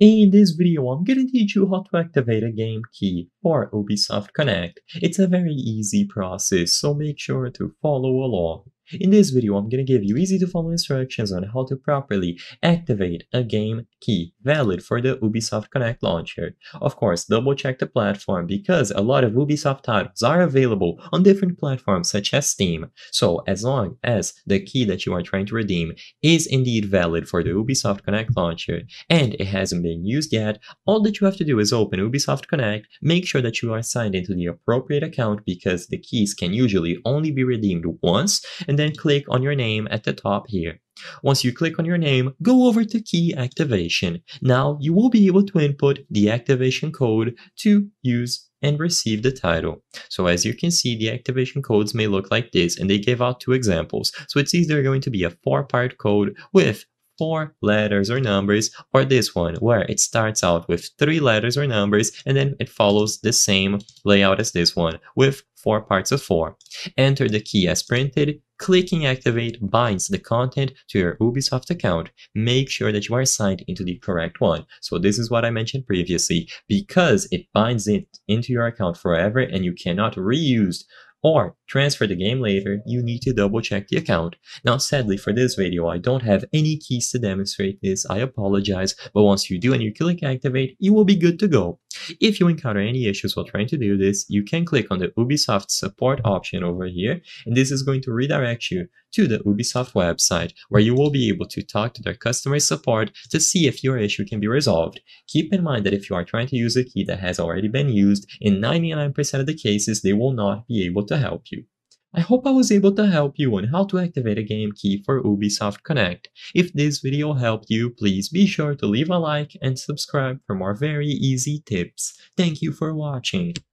In this video, I'm gonna teach you how to activate a game key for Ubisoft Connect. It's a very easy process, so make sure to follow along. In this video, I'm going to give you easy to follow instructions on how to properly activate a game key valid for the Ubisoft Connect launcher. Of course, double check the platform because a lot of Ubisoft titles are available on different platforms such as Steam. So as long as the key that you are trying to redeem is indeed valid for the Ubisoft Connect launcher and it hasn't been used yet, all that you have to do is open Ubisoft Connect, make sure that you are signed into the appropriate account because the keys can usually only be redeemed once and then click on your name at the top here. Once you click on your name, go over to key activation. Now you will be able to input the activation code to use and receive the title. So as you can see, the activation codes may look like this, and they gave out two examples. So it's either going to be a four-part code with four letters or numbers, or this one where it starts out with three letters or numbers, and then it follows the same layout as this one with four parts of four. Enter the key as printed, Clicking Activate binds the content to your Ubisoft account. Make sure that you are signed into the correct one. So this is what I mentioned previously. Because it binds it into your account forever and you cannot reuse or transfer the game later, you need to double check the account. Now sadly for this video I don't have any keys to demonstrate this, I apologize, but once you do and you click activate, you will be good to go. If you encounter any issues while trying to do this, you can click on the Ubisoft support option over here, and this is going to redirect you to the Ubisoft website, where you will be able to talk to their customer support to see if your issue can be resolved. Keep in mind that if you are trying to use a key that has already been used, in 99% of the cases they will not be able to help you. I hope I was able to help you on how to activate a game key for Ubisoft Connect. If this video helped you, please be sure to leave a like and subscribe for more very easy tips. Thank you for watching.